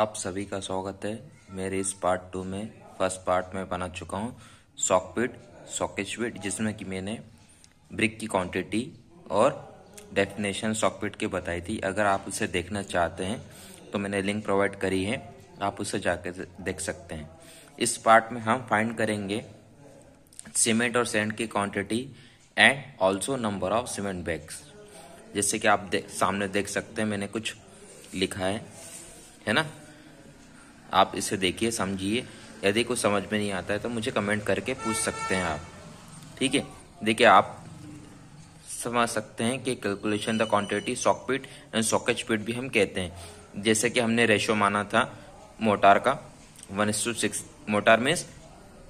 आप सभी का स्वागत है मेरे इस पार्ट टू में फर्स्ट पार्ट में बना चुका हूँ सॉकपिट सॉकेचपिट जिसमें कि मैंने ब्रिक की क्वांटिटी और डेफिनेशन सॉकपिट की बताई थी अगर आप उसे देखना चाहते हैं तो मैंने लिंक प्रोवाइड करी है आप उसे जाकर देख सकते हैं इस पार्ट में हम फाइंड करेंगे सीमेंट और सेंट की quantity and also number of cement bags जैसे कि आप देख सामने देख सकते हैं मैंने कुछ लिखा है है ना आप इसे देखिए समझिए यदि कुछ समझ में नहीं आता है तो मुझे कमेंट करके पूछ सकते हैं आप ठीक है देखिए आप समझ सकते हैं कि calculation the quantity soak pit and soakage pit भी हम कहते हैं जैसे कि हमने रेशो माना था मोटार का one is to six mortar में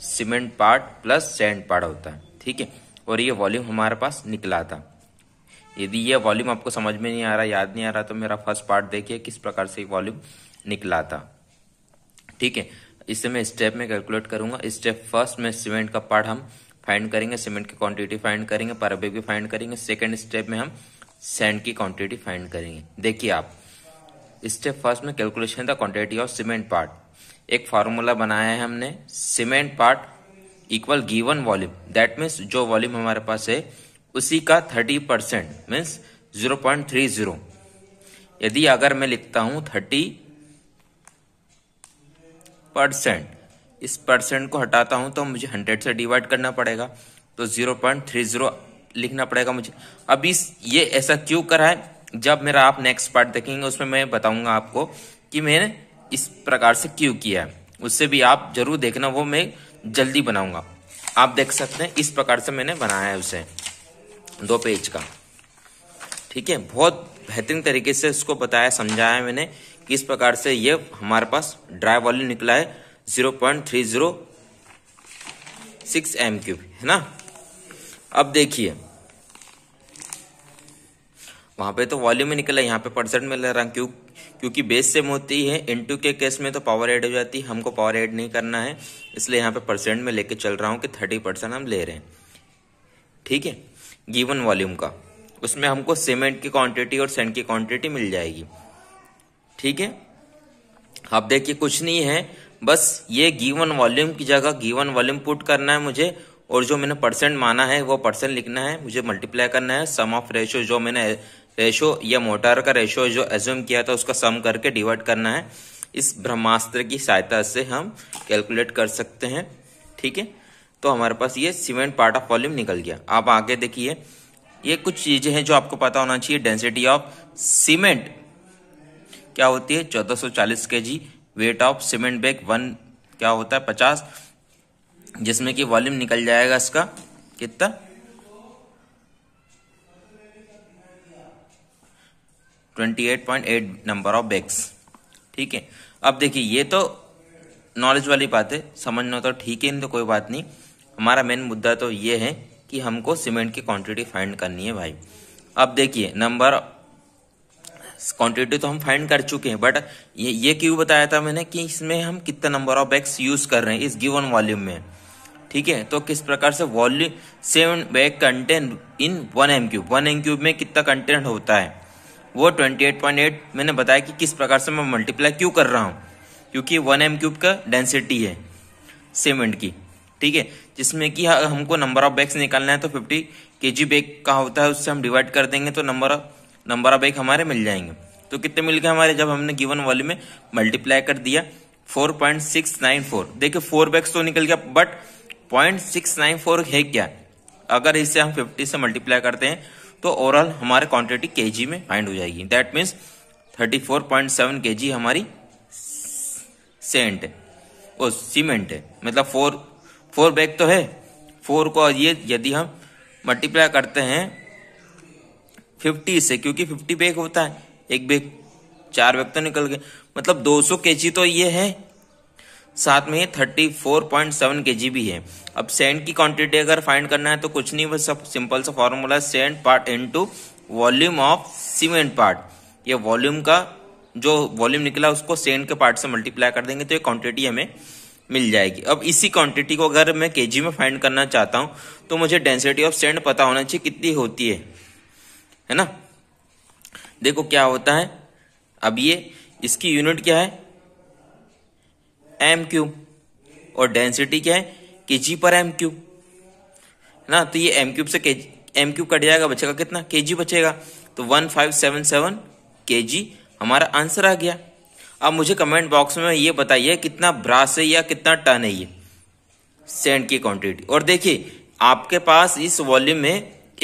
cement part plus sand part होता है ठीक है और ये वॉल्यूम हमारे पास निकला था यदि ये वॉल्यूम आपको समझ में नहीं आ रहा याद नहीं आ रहा तो मेरा फर्स्ट पार्ट देखिए किस प्रकार से वॉल्यूम निकला था ठीक है इसे मैं स्टेप में कैलकुलेट करूंगा स्टेप फर्स्ट में सीमेंट का पार्ट हम फाइंड करेंगे सीमेंट की क्वांटिटी फाइंड करेंगे पाराबिक भी फाइंड करेंगे सेकेंड स्टेप में हम सैंड की क्वांटिटी फाइंड करेंगे देखिए आप स्टेप फर्स्ट में calculation the quantity of cement part एक फार्मूला बनाया है हमने cement part equal given volume that means जो वॉल्यूम हमारे पास है उसी का thirty percent means zero point three zero यदि अगर मैं लिखता हूं थर्टी परसेंट इस परसेंट को हटाता हूं तो मुझे हंड्रेड से डिवाइड करना पड़ेगा तो जीरो पॉइंट थ्री जीरो लिखना पड़ेगा मुझे अब इस ये ऐसा क्यों करा है जब मेरा आप नेक्स्ट पार्ट देखेंगे उसमें मैं बताऊंगा आपको कि मैंने इस प्रकार से क्यों किया है उससे भी आप जरूर देखना वो मैं जल्दी बनाऊंगा आप देख सकते हैं इस प्रकार से मैंने बनाया है उसे दो पेज का ठीक है बहुत बेहतरीन तरीके से उसको बताया समझाया मैंने किस प्रकार से ये हमारे पास ड्राई वॉल्यूम निकला है zero point three zero six M cube है ना अब देखिए वहां पे तो वॉल्यूम निकला यहाँ पे परसेंट में ले रहा हूं क्यूब क्योंकि बेस सेम होती है इन के केस में तो पावर ऐड हो जाती है हमको पावर ऐड नहीं करना है इसलिए यहाँ पे परसेंट में लेके चल रहा हूँ कि थर्टी परसेंट हम ले रहे हैं ठीक है गिवन वॉल्यूम का उसमें हमको सीमेंट की क्वांटिटी और सेंट की क्वांटिटी मिल जाएगी ठीक है आप देखिए कुछ नहीं है बस ये गिवन वॉल्यूम की जगह गिवन वॉल्यूम पुट करना है मुझे और जो मैंने परसेंट माना है वो परसेंट लिखना है मुझे मल्टीप्लाई करना है सम ऑफ रेशो जो मैंने रेशो या मोटार का रेशो जो एज्यूम किया था उसका सम करके डिवाइड करना है इस ब्रह्मास्त्र की सहायता से हम कैलकुलेट कर सकते हैं ठीक है तो हमारे पास ये सीमेंट पार्ट ऑफ वॉल्यूम निकल गया आप आगे देखिए ये कुछ चीज़ें हैं जो आपको पता होना चाहिए डेंसिटी ऑफ सीमेंट क्या होती है 1440 KG weight of cement bag one क्या होता है 50 जिसमें कि वॉल्यूम निकल जाएगा इसका कितना twenty eight point eight number of bags ठीक है अब देखिए ये तो नॉलेज वाली बात है समझना तो ठीक है तो कोई बात नहीं हमारा मेन मुद्दा तो ये है कि हमको सीमेंट की क्वांटिटी फाइंड करनी है भाई अब देखिए नंबर क्वांटिटी तो हम फाइंड कर चुके हैं बट ये ये क्यों बताया था मैंने कि इसमें हम कितना नंबर ऑफ बैग्स यूज कर रहे हैं इस गिवन वॉल्यूम में ठीक है तो किस प्रकार से volume seven bag content in one M cube one M cube में कितना कंटेंट होता है वो ट्वेंटी एट पॉइंट एट मैंने बताया कि किस प्रकार से मैं मल्टीप्लाई क्यों कर रहा हूँ क्योंकि वन एम क्यूब का डेंसिटी है सीमेंट की ठीक है जिसमें कि हमको नंबर ऑफ बैग्स निकालना है तो फिफ्टी के जी बैग का होता है उससे हम डिवाइड कर देंगे तो नंबर ऑफ नंबर ऑफ एक हमारे मिल जाएंगे तो कितने मिल गए हमारे जब हमने गिवन वाले में मल्टीप्लाई कर दिया 4.694 देखिए फोर बैग्स तो निकल गया बट फोर है क्या अगर इसे हम 50 से मल्टीप्लाई करते हैं तो ओवरऑल हमारे क्वांटिटी के में फाइंड हो जाएगी दैट मीन्स 34.7 फोर हमारी सेंट है ओ सीमेंट है मतलब फोर फोर बैग तो है फोर को ये यदि हम मल्टीप्लाई करते हैं फिफ्टी से क्योंकि फिफ्टी बैग होता है एक बैग चार बैग तो निकल गए मतलब दो सौ के जी तो ये है साथ में थर्टी फोर पॉइंट सेवन के जी भी है अब सेंड की क्वांटिटी अगर फाइंड करना है तो कुछ नहीं बस सिंपल सा formula sand part into volume of cement part ये वॉल्यूम का जो वॉल्यूम निकला उसको सेंड के पार्ट से मल्टीप्लाई कर देंगे तो ये क्वांटिटी हमें मिल जाएगी अब इसी क्वांटिटी को अगर मैं केजी में फाइंड करना चाहता हूँ तो मुझे डेंसिटी ऑफ सेंड पता होना चाहिए कितनी होती है है ना देखो क्या होता है अब ये इसकी यूनिट क्या है एम क्यूब और डेंसिटी क्या है के जी पर एम क्यूब है ना तो ये एम क्यूब से एम क्यूब कट जाएगा बचेगा कितना के जी बचेगा तो वन फाइव सेवन सेवन के जी हमारा आंसर आ गया अब मुझे कमेंट बॉक्स में ये बताइए कितना ब्रास है या कितना टन है ये सेंड की क्वांटिटी और देखिए आपके पास इस वॉल्यूम में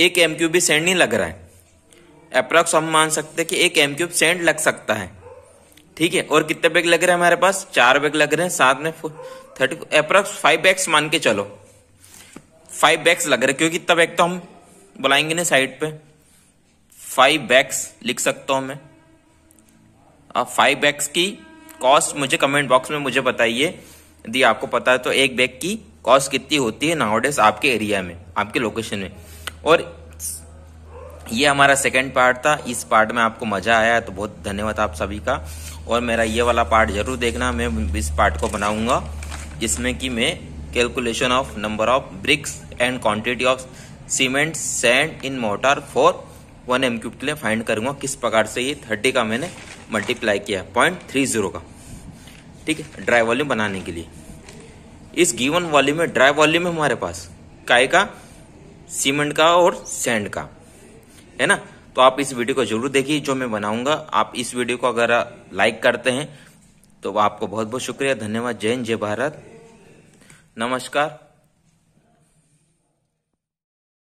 एक एम क्यूब भी सेंड नहीं लग रहा है अप्रोक्स हम मान सकते हैं कि एक एम क्यूब सेंड लग सकता है ठीक है और कितने बैग लग रहे हैं हमारे पास चार बैग लग रहे हैं साथ में थर्टी अप्रोक्स फाइव बैग्स मान के चलो फाइव बैग्स लग रहे क्योंकि कितना बैग तो हम बुलाएंगे ना साइड पे फाइव बैग्स लिख सकता हूं मैं अब फाइव बैग्स की कॉस्ट मुझे कमेंट बॉक्स में मुझे बताइए यदि आपको पता है तो एक बैग की कॉस्ट कितनी होती है नाउडेस आपके एरिया में आपके लोकेशन में और ये हमारा सेकेंड पार्ट था इस पार्ट में आपको मजा आया है तो बहुत धन्यवाद आप सभी का और मेरा ये वाला पार्ट जरूर देखना मैं इस पार्ट को बनाऊंगा जिसमें कि मैं calculation of number of bricks and quantity of cement sand in mortar for one M cube के लिए फाइंड करूंगा किस प्रकार से ये थर्टी का मैंने मल्टीप्लाई किया पॉइंट थ्री जीरो का ठीक है ड्राई वॉल्यूम बनाने के लिए इस गिवन वॉल्यूम में ड्राई वॉल्यूम है हमारे पास काय का सीमेंट का और सैंड का है ना तो आप इस वीडियो को जरूर देखिए जो मैं बनाऊंगा आप इस वीडियो को अगर लाइक करते हैं तो आपको बहुत बहुत शुक्रिया धन्यवाद जय जय भारत नमस्कार